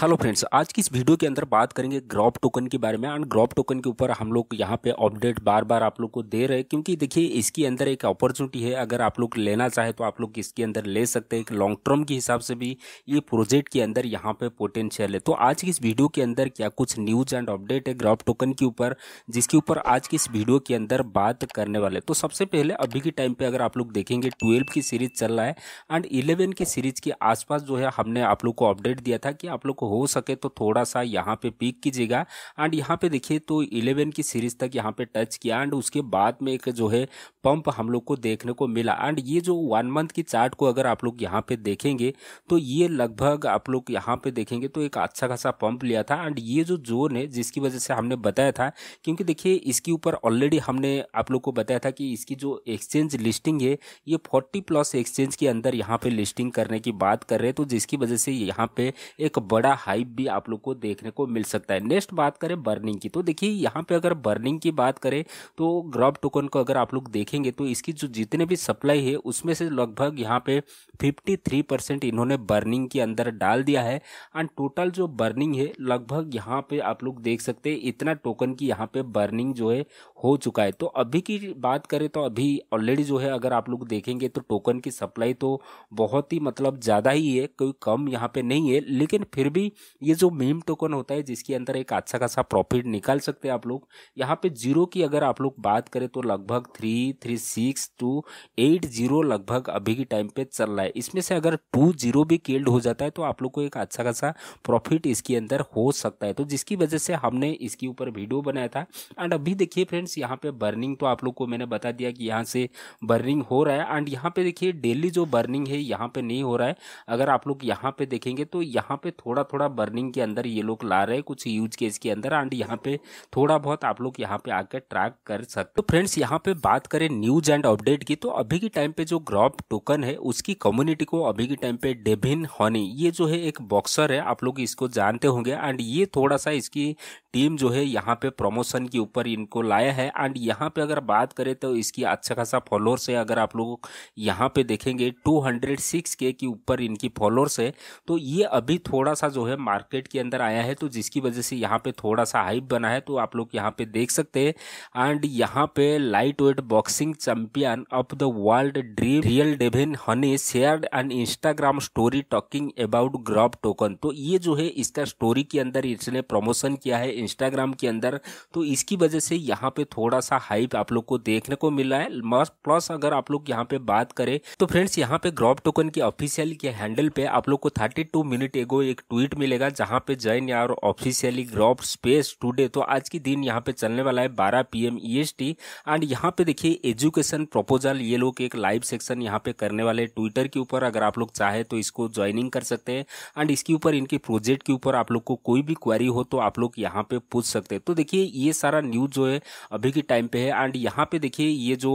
hello friends आज की इस वीडियो के अंदर बात करेंगे ग्रॉप टोकन के बारे में एंड ग्रॉप टोकन के ऊपर हम लोग यहाँ पे अपडेट बार बार आप लोग को दे रहे हैं क्योंकि देखिए इसके अंदर एक अपॉर्चुनिटी है अगर आप लोग लेना चाहे तो आप लोग इसके अंदर ले सकते हैं एक लॉन्ग टर्म के हिसाब से भी ये प्रोजेक्ट के अंदर यहाँ पर पोटेंशियल है तो आज की इस वीडियो के अंदर क्या कुछ न्यूज एंड अपडेट है ग्रॉप टोकन के ऊपर जिसके ऊपर आज की इस वीडियो के अंदर बात करने वाले तो सबसे पहले अभी के टाइम पर अगर आप लोग देखेंगे ट्वेल्व की सीरीज चल रहा है एंड इलेवन की सीरीज के आसपास जो है हमने आप लोग को अपडेट दिया था कि आप लोग को हो सके तो थोड़ा सा यहाँ पे पिक कीजिएगा एंड यहाँ पे देखिए तो इलेवन की सीरीज तक यहाँ पे टच किया एंड उसके बाद में एक जो है पंप हम लोग को देखने को मिला एंड ये जो वन मंथ की चार्ट को अगर आप लोग यहाँ पे देखेंगे तो ये लगभग आप लोग यहाँ पे देखेंगे तो एक अच्छा खासा पंप लिया था एंड ये जो जोन है जिसकी वजह से हमने बताया था क्योंकि देखिए इसके ऊपर ऑलरेडी हमने आप लोग को बताया था कि इसकी जो एक्सचेंज लिस्टिंग है ये फोर्टी प्लस एक्सचेंज के अंदर यहाँ पे लिस्टिंग करने की बात कर रहे हैं तो जिसकी वजह से यहाँ पे एक बड़ा हाइप भी आप लोग को देखने को मिल सकता है नेक्स्ट बात करें बर्निंग की तो देखिए यहाँ पे अगर बर्निंग की बात करें तो ग्रॉप टोकन को अगर आप लोग देखेंगे तो इसकी जो जितने भी सप्लाई है उसमें से लगभग यहाँ पे 53 परसेंट इन्होंने बर्निंग के अंदर डाल दिया है एंड टोटल जो बर्निंग है लगभग यहाँ पे आप लोग देख सकते हैं इतना टोकन की यहाँ पे बर्निंग जो है हो चुका है तो अभी की बात करें तो अभी ऑलरेडी जो है अगर आप लोग देखेंगे तो टोकन की सप्लाई तो बहुत ही मतलब ज़्यादा ही है कोई कम यहाँ पे नहीं है लेकिन फिर भी क्योंकि ये जो मेम टोकन होता है जिसके अंदर एक अच्छा खासा प्रॉफिट निकाल सकते हैं आप लोग यहाँ पे जीरो की अगर आप लोग बात करें तो लगभग three three six two eight zero लगभग अभी के टाइम पे चल रहा है इसमें से अगर टू जीरो भी केल्ड हो जाता है तो आप लोग को एक अच्छा खासा प्रॉफिट इसके अंदर हो सकता है तो जिसकी वजह से हमने इसके ऊपर वीडियो बनाया था एंड अभी देखिए फ्रेंड्स यहाँ पे बर्निंग तो आप लोग को मैंने बता दिया कि यहाँ से बर्निंग हो रहा है एंड यहाँ पे देखिए डेली जो बर्निंग है यहाँ पे नहीं हो रहा है अगर आप लोग यहाँ पे देखेंगे तो यहाँ पे थोड़ा थोड़ा थोड़ा बर्निंग के अंदर ये लोग ला रहे हैं कुछ यूज केस के अंदर एंड यहाँ पे थोड़ा बहुत आप लोग यहाँ पे आकर ट्रैक कर सकते तो फ्रेंड्स यहाँ पे बात करें न्यूज एंड अपडेट की तो अभी के टाइम पे जो ग्रॉप टोकन है उसकी कम्युनिटी को अभी के टाइम पे डेभिन हॉनी ये जो है एक बॉक्सर है आप लोग इसको जानते होंगे एंड ये थोड़ा सा इसकी टीम जो है यहाँ पे प्रमोशन के ऊपर इनको लाया है एंड यहाँ पे अगर बात करें तो इसकी अच्छा खासा फॉलोअर्स है अगर आप लोग यहाँ पे देखेंगे 206 के के ऊपर इनकी फॉलोअर्स है तो ये अभी थोड़ा सा जो है मार्केट के अंदर आया है तो जिसकी वजह से यहाँ पे थोड़ा सा हाइप बना है तो आप लोग यहाँ पे देख सकते हैं एंड यहाँ पे light weight boxing champion of the world dream real Devin Haney share and Instagram story talking about grop token तो ये जो है इसका स्टोरी के अंदर इसने प्रमोशन किया है इंस्टाग्राम के अंदर तो इसकी वजह से यहाँ पे थोड़ा सा हाइप आप लोग को देखने को मिल रहा है प्लस अगर आप लोग यहाँ पे बात करें तो फ्रेंड्स यहाँ पे ग्रॉप टोकन के ऑफिशियल के हैंडल पे आप लोग को 32 मिनट एगो एक ट्वीट मिलेगा जहाँ पे जैन यार ऑफिशियली ग्रॉप स्पेस टूडे तो आज के दिन यहाँ पे चलने वाला है बारह पी एम एंड यहाँ पे देखिए एजुकेशन प्रपोजल ये लोग एक लाइव सेक्शन यहाँ पे करने वाले ट्विटर के ऊपर अगर आप लोग चाहे तो इसको ज्वाइनिंग कर सकते हैं एंड इसके ऊपर इनके प्रोजेक्ट के ऊपर आप लोग को कोई भी क्वेरी हो तो आप लोग यहाँ पे पूछ सकते हैं तो देखिए ये सारा न्यूज़ जो है अभी के टाइम पे है एंड यहाँ पे देखिए ये जो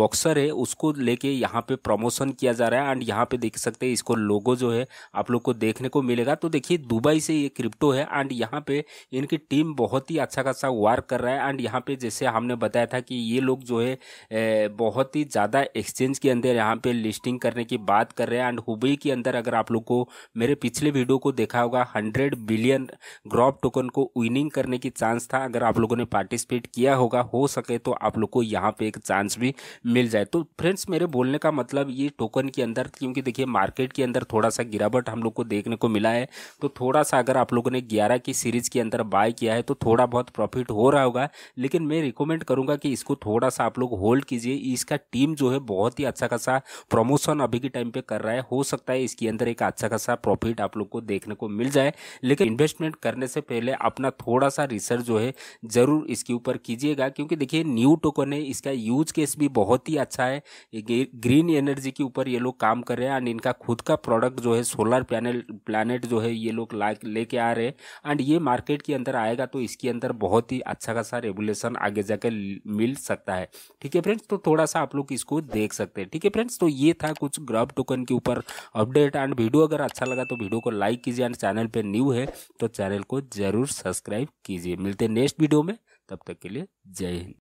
बॉक्सर है उसको लेके यहाँ पे प्रमोशन किया जा रहा है एंड यहाँ पे देख सकते हैं इसको लोगो जो है आप लोग को देखने को मिलेगा तो देखिए दुबई से ये क्रिप्टो है एंड यहाँ पे इनकी टीम बहुत ही अच्छा खासा वार कर रहा है एंड यहाँ पे जैसे हमने बताया था कि ये लोग जो है बहुत ही ज़्यादा एक्सचेंज के अंदर यहाँ पे लिस्टिंग करने की बात कर रहे हैं एंड हुबई के अंदर अगर आप लोग को मेरे पिछले वीडियो को देखा होगा हंड्रेड बिलियन ग्रॉप टोकन को विन विनिंग करने की चांस था अगर आप लोगों ने पार्टिसिपेट किया होगा हो सके तो आप लोग को यहाँ पे एक चांस भी मिल जाए तो फ्रेंड्स मेरे बोलने का मतलब ये टोकन के अंदर क्योंकि देखिए मार्केट के अंदर थोड़ा सा गिरावट हम लोग को देखने को मिला है तो थोड़ा सा अगर आप लोगों ने ग्यारह की सीरीज़ के अंदर बाय किया है तो थोड़ा बहुत प्रॉफिट हो रहा होगा लेकिन मैं रिकमेंड करूँगा कि इसको थोड़ा सा आप लोग होल्ड कीजिए इसका टीम जो है बहुत ही अच्छा खासा प्रमोशन अभी के टाइम पे कर रहा है हो सकता है इसके अंदर एक अच्छा खासा प्रॉफिट आप लोग को देखने को मिल जाए लेकिन इन्वेस्टमेंट करने से पहले अपना थोड़ा सा रिसर्च जो है ज़रूर इसके ऊपर कीजिएगा क्योंकि देखिए न्यू टोकन है इसका यूज केस भी बहुत ही अच्छा है ग्रीन एनर्जी के ऊपर ये लोग काम कर रहे हैं एंड इनका खुद का प्रोडक्ट जो है सोलर पैनल प्लानट जो है ये लोग ला लेके आ रहे हैं एंड ये मार्केट के अंदर आएगा तो इसके अंदर बहुत ही अच्छा खासा रेगुलेशन आगे जाकर मिल सकता है ठीक है फ्रेंड्स तो थोड़ा सा आप लोग इसको देख सकते हैं ठीक है फ्रेंड्स तो ये था कुछ ग्रब टोकन के ऊपर अपडेट एंड वीडियो अगर अच्छा लगा तो वीडियो को लाइक कीजिए एंड चैनल पर न्यू है तो चैनल को जरूर सब्सक्राइब सब्सक्राइब कीजिए मिलते हैं नेक्स्ट वीडियो में तब तक के लिए जय हिंद